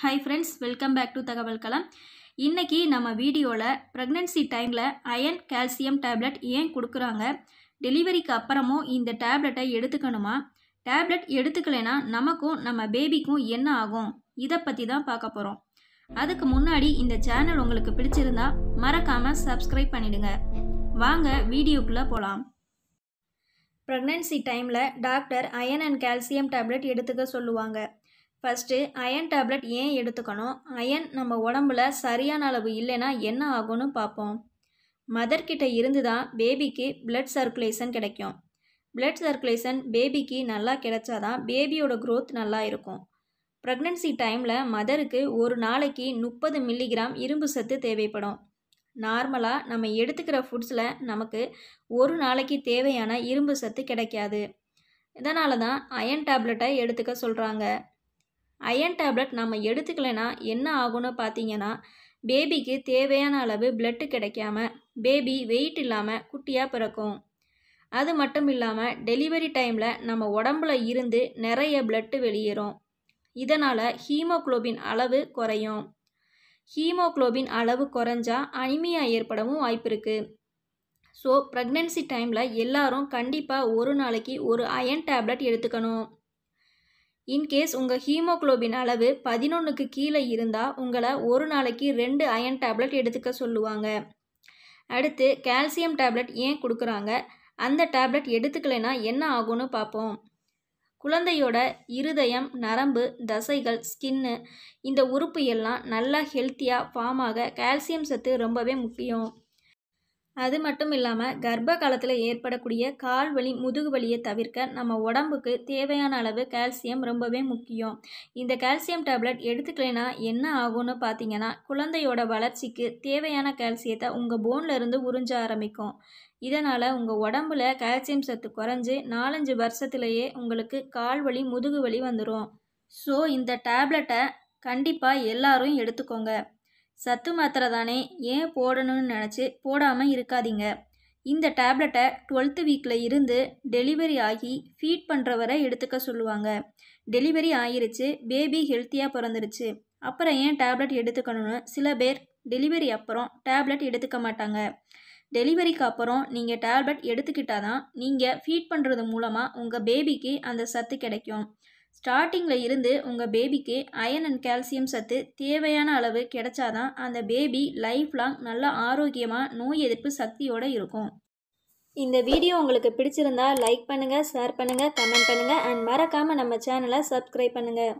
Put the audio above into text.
high friends welcome back to தகவல் கலாம் இன்றைக்கி நம்ம வீடியோவில் ப்ரெக்னென்சி டைமில் அயன் கால்சியம் டேப்லெட் ஏன் கொடுக்குறாங்க டெலிவரிக்கு அப்புறமும் இந்த டேப்லெட்டை எடுத்துக்கணுமா டேப்லெட் எடுத்துக்கலைன்னா நமக்கும் நம்ம பேபிக்கும் என்ன ஆகும் இதை பற்றி தான் பார்க்க போகிறோம் அதுக்கு முன்னாடி இந்த சேனல் உங்களுக்கு பிடிச்சிருந்தா மறக்காமல் சப்ஸ்கிரைப் பண்ணிடுங்க வாங்க வீடியோக்குள்ளே போகலாம் ப்ரெக்னென்சி டைமில் doctor iron and calcium tablet எடுத்துக்க சொல்லுவாங்க ஃபஸ்ட்டு அயன் டேப்லெட் ஏன் எடுத்துக்கணும் அயன் நம்ம உடம்புல சரியான அளவு இல்லைன்னா என்ன ஆகும்னு பார்ப்போம் மதர்கிட்ட இருந்து தான் பேபிக்கு பிளட் சர்க்குலேஷன் கிடைக்கும் பிளட் சர்க்குலேஷன் பேபிக்கு நல்லா கிடைச்சா தான் பேபியோட க்ரோத் நல்லா இருக்கும் ப்ரெக்னென்சி டைமில் மதருக்கு ஒரு நாளைக்கு முப்பது மில்லிகிராம் இரும்பு சத்து தேவைப்படும் நார்மலாக நம்ம எடுத்துக்கிற ஃபுட்ஸில் நமக்கு ஒரு நாளைக்கு தேவையான இரும்பு சத்து கிடைக்காது இதனால தான் அயன் டேப்லெட்டை எடுத்துக்க சொல்கிறாங்க அயன் டேப்லெட் நம்ம எடுத்துக்கலைன்னா என்ன ஆகும்னு பார்த்தீங்கன்னா பேபிக்கு தேவையான அளவு பிளட்டு கிடைக்காம பேபி வெயிட் இல்லாமல் குட்டியாக பிறக்கும் அது மட்டும் இல்லாமல் டெலிவரி டைமில் நம்ம உடம்புல இருந்து நிறைய பிளட்டு வெளியேறும் இதனால் ஹீமோக்ளோபின் அளவு குறையும் ஹீமோக்ளோபின் அளவு குறைஞ்சா அனிமியா ஏற்படவும் வாய்ப்பு இருக்குது ஸோ ப்ரெக்னென்சி டைமில் எல்லாரும் கண்டிப்பாக ஒரு நாளைக்கு ஒரு அயன் டேப்லெட் எடுத்துக்கணும் இன்கேஸ் உங்கள் ஹீமோக்ளோபின் அளவு பதினொன்றுக்கு கீழே இருந்தால் உங்களை ஒரு நாளைக்கு ரெண்டு அயன் டேப்லெட் எடுத்துக்க சொல்லுவாங்க அடுத்து கால்சியம் டேப்லெட் ஏன் கொடுக்குறாங்க அந்த டேப்லெட் எடுத்துக்கலைன்னா என்ன ஆகும்னு பார்ப்போம் குழந்தையோட இருதயம் நரம்பு தசைகள் ஸ்கின்னு இந்த உறுப்பு எல்லாம் நல்லா ஹெல்த்தியாக ஃபார்மாக கால்சியம் சத்து ரொம்பவே முக்கியம் அது மட்டும் இல்லாமல் கர்ப்ப காலத்தில் ஏற்படக்கூடிய கால் வலி முதுகு வலியை தவிர்க்க நம்ம உடம்புக்கு தேவையான அளவு கால்சியம் ரொம்பவே முக்கியம் இந்த கால்சியம் டேப்லெட் எடுத்துக்கலைன்னா என்ன ஆகும்னு பார்த்தீங்கன்னா குழந்தையோட வளர்ச்சிக்கு தேவையான கால்சியத்தை உங்கள் போன்லேருந்து உறிஞ்ச ஆரம்பிக்கும் இதனால் உங்கள் உடம்புல கால்சியம் சத்து குறைஞ்சி நாலஞ்சு வருஷத்துலேயே உங்களுக்கு கால் வலி முதுகு வலி வந்துடும் ஸோ இந்த டேப்லெட்டை கண்டிப்பாக எல்லாரும் எடுத்துக்கோங்க சத்து மாத்திரை தானே ஏன் போடணும்னு நினச்சி போடாமல் இருக்காதீங்க இந்த டேப்லெட்டை டுவெல்த்து வீக்கில் இருந்து டெலிவரி ஆகி ஃபீட் பண்ணுறவரை எடுத்துக்க சொல்லுவாங்க டெலிவரி ஆகிருச்சு பேபி ஹெல்த்தியாக பிறந்துருச்சு அப்புறம் ஏன் டேப்லெட் எடுத்துக்கணும்னு சில பேர் டெலிவரி அப்புறம் டேப்லெட் எடுத்துக்க மாட்டாங்க டெலிவரிக்கு அப்புறம் நீங்கள் டேப்லெட் எடுத்துக்கிட்டால் தான் நீங்கள் ஃபீட் பண்ணுறது மூலமாக உங்கள் பேபிக்கு அந்த சத்து கிடைக்கும் ஸ்டார்டிங்கில் இருந்து உங்கள் பேபிக்கு அயன் அண்ட் கால்சியம் சத்து தேவையான அளவு கிடைச்சாதான் அந்த பேபி லைஃப் லாங் நல்ல ஆரோக்கியமாக நோய் எதிர்ப்பு சக்தியோடு இருக்கும் இந்த வீடியோ உங்களுக்கு பிடிச்சிருந்தா லைக் பண்ணுங்கள் ஷேர் பண்ணுங்கள் கமெண்ட் பண்ணுங்கள் அண்ட் மறக்காமல் நம்ம சேனலை சப்ஸ்கிரைப் பண்ணுங்கள்